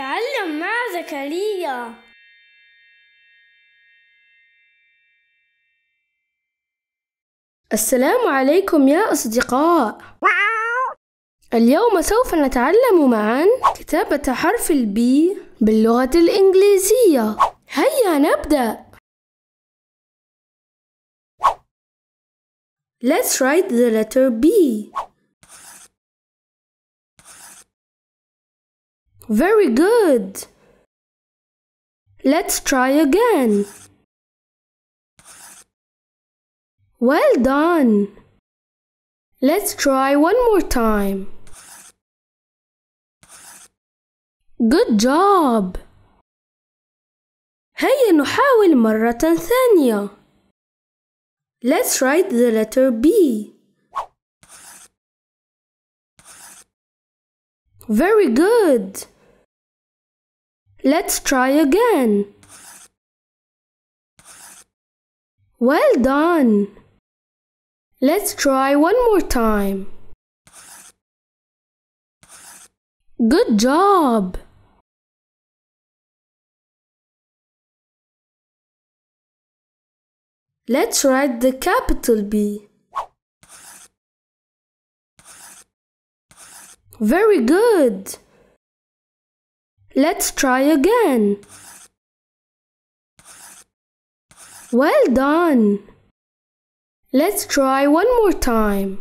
تعلم مع زكريا السلام عليكم يا أصدقاء اليوم سوف نتعلم معا كتابة حرف البي باللغة الإنجليزية هيا نبدأ Let's write the letter B Very good. Let's try again. Well done. Let's try one more time. Good job. هيا نحاول مرة ثانية. Let's write the letter B. Very good. Let's try again. Well done. Let's try one more time. Good job. Let's write the capital B. Very good. Let's try again. Well done. Let's try one more time.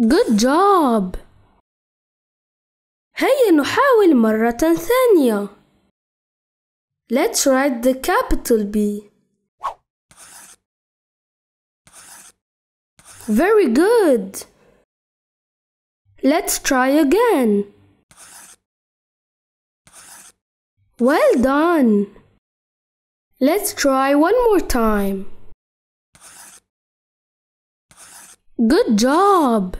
Good job. هيا نحاول مرة ثانية. Let's write the capital B. Very good. Let's try again. Well done. Let's try one more time. Good job.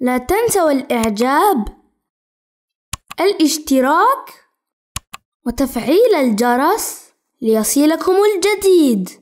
لا تنسوا الإعجاب الاشتراك وتفعيل الجرس ليصلكم الجديد